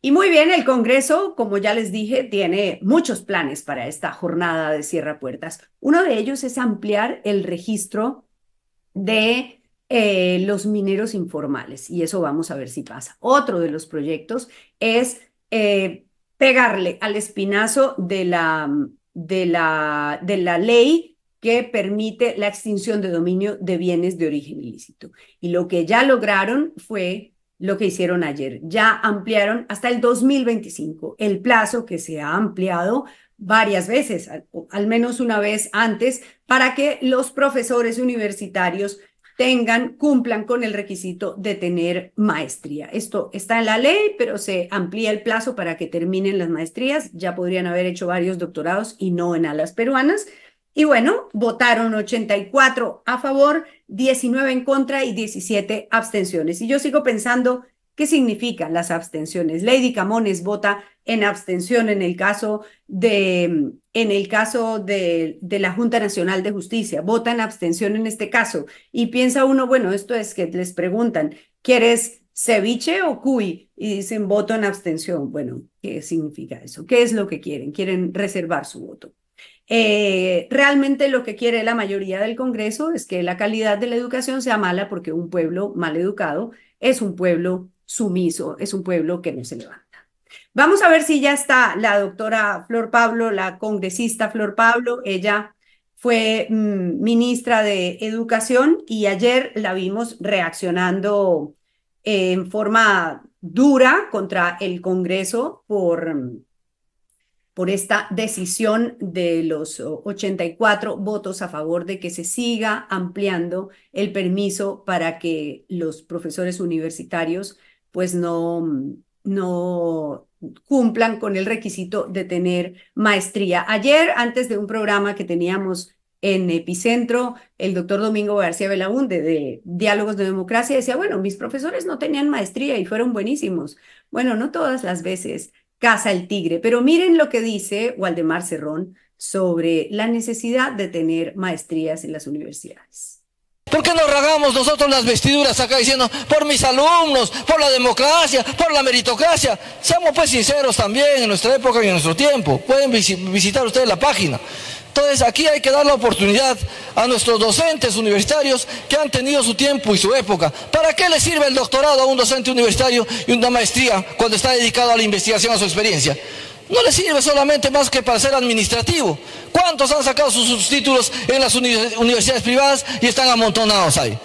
Y muy bien, el Congreso, como ya les dije, tiene muchos planes para esta jornada de Cierra Puertas. Uno de ellos es ampliar el registro de eh, los mineros informales y eso vamos a ver si pasa. Otro de los proyectos es eh, pegarle al espinazo de la, de, la, de la ley que permite la extinción de dominio de bienes de origen ilícito. Y lo que ya lograron fue lo que hicieron ayer. Ya ampliaron hasta el 2025 el plazo que se ha ampliado varias veces, al, menos una vez antes, para que los profesores universitarios tengan, cumplan con el requisito de tener maestría. Esto está en la ley, pero se amplía el plazo para que terminen las maestrías. Ya podrían haber hecho varios doctorados y no en alas peruanas. Y bueno, votaron 84 a favor, 19 en contra y 17 abstenciones. Y yo sigo pensando qué significan las abstenciones. Lady Camones vota en abstención en el caso de en el caso de, de la Junta Nacional de Justicia, vota en abstención en este caso. Y piensa uno, bueno, esto es que les preguntan, ¿quieres ceviche o cuy y dicen voto en abstención. Bueno, ¿qué significa eso? ¿Qué es lo que quieren? Quieren reservar su voto. Eh, realmente lo que quiere la mayoría del Congreso es que la calidad de la educación sea mala porque un pueblo mal educado es un pueblo sumiso, es un pueblo que no se levanta. Vamos a ver si ya está la doctora Flor Pablo, la congresista Flor Pablo. Ella fue mm, ministra de Educación y ayer la vimos reaccionando en forma dura contra el Congreso por mm, por esta decisión de los 84 votos a favor de que se siga ampliando el permiso para que los profesores universitarios pues no, no cumplan con el requisito de tener maestría. Ayer, antes de un programa que teníamos en Epicentro, el doctor Domingo García Belaunde de Diálogos de Democracia decía, bueno, mis profesores no tenían maestría y fueron buenísimos. Bueno, no todas las veces casa el tigre. Pero miren lo que dice Waldemar Cerrón sobre la necesidad de tener maestrías en las universidades. ¿Por qué nos ragamos nosotros las vestiduras acá diciendo por mis alumnos, por la democracia, por la meritocracia? Seamos pues sinceros también en nuestra época y en nuestro tiempo. Pueden visitar ustedes la página. Entonces aquí hay que dar la oportunidad a nuestros docentes universitarios que han tenido su tiempo y su época. ¿Para qué le sirve el doctorado a un docente universitario y una maestría cuando está dedicado a la investigación, a su experiencia? No le sirve solamente más que para ser administrativo. ¿Cuántos han sacado sus títulos en las universidades privadas y están amontonados ahí?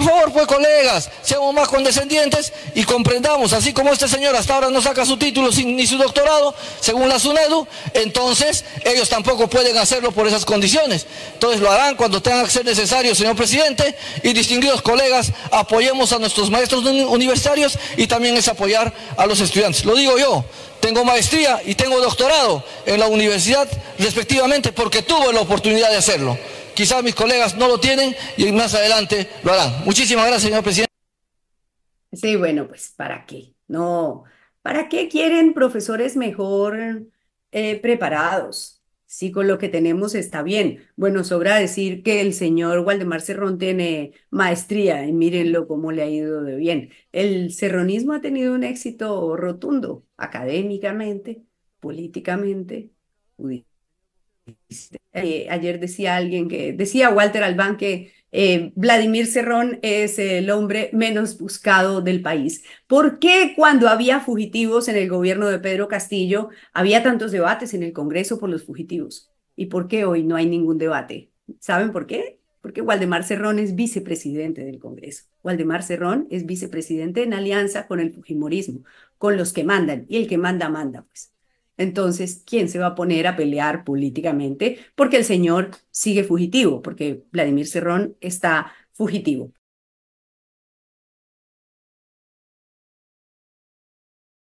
Por favor, pues colegas, seamos más condescendientes y comprendamos, así como este señor hasta ahora no saca su título ni su doctorado, según la SUNEDU, entonces ellos tampoco pueden hacerlo por esas condiciones. Entonces lo harán cuando tenga que ser necesario, señor presidente, y distinguidos colegas, apoyemos a nuestros maestros universitarios y también es apoyar a los estudiantes. Lo digo yo, tengo maestría y tengo doctorado en la universidad respectivamente porque tuve la oportunidad de hacerlo. Quizás mis colegas no lo tienen y más adelante lo harán. Muchísimas gracias, señor presidente. Sí, bueno, pues ¿para qué? No, ¿para qué quieren profesores mejor eh, preparados? Sí, con lo que tenemos está bien. Bueno, sobra decir que el señor Waldemar Cerrón tiene maestría y mírenlo cómo le ha ido de bien. El serronismo ha tenido un éxito rotundo académicamente, políticamente, judicialmente eh, ayer decía alguien que, decía Walter Albán que eh, Vladimir Cerrón es el hombre menos buscado del país. ¿Por qué cuando había fugitivos en el gobierno de Pedro Castillo había tantos debates en el Congreso por los fugitivos? ¿Y por qué hoy no hay ningún debate? ¿Saben por qué? Porque Waldemar Cerrón es vicepresidente del Congreso. Waldemar Cerrón es vicepresidente en alianza con el Fujimorismo, con los que mandan, y el que manda, manda, pues. Entonces, ¿quién se va a poner a pelear políticamente? Porque el señor sigue fugitivo, porque Vladimir Cerrón está fugitivo.